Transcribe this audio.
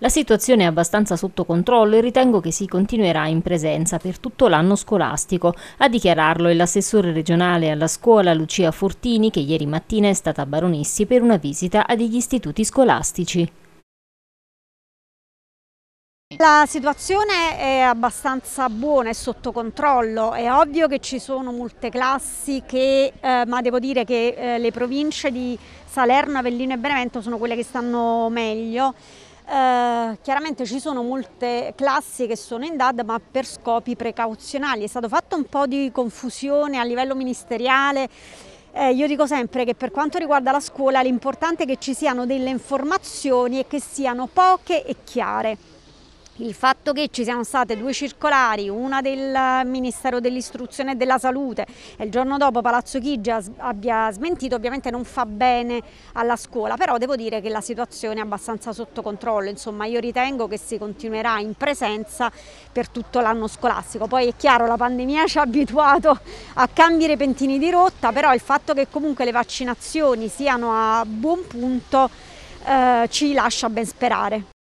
La situazione è abbastanza sotto controllo e ritengo che si continuerà in presenza per tutto l'anno scolastico. A dichiararlo è l'assessore regionale alla scuola Lucia Fortini che ieri mattina è stata a Baronissi per una visita a degli istituti scolastici. La situazione è abbastanza buona, è sotto controllo, è ovvio che ci sono molte classi che, eh, ma devo dire che eh, le province di Salerno, Avellino e Benevento sono quelle che stanno meglio. Eh, chiaramente ci sono molte classi che sono in DAD ma per scopi precauzionali, è stato fatto un po' di confusione a livello ministeriale, eh, io dico sempre che per quanto riguarda la scuola l'importante è che ci siano delle informazioni e che siano poche e chiare il fatto che ci siano state due circolari, una del Ministero dell'Istruzione e della Salute e il giorno dopo Palazzo Chigi abbia smentito ovviamente non fa bene alla scuola, però devo dire che la situazione è abbastanza sotto controllo, insomma io ritengo che si continuerà in presenza per tutto l'anno scolastico, poi è chiaro la pandemia ci ha abituato a cambi repentini di rotta, però il fatto che comunque le vaccinazioni siano a buon punto eh, ci lascia ben sperare.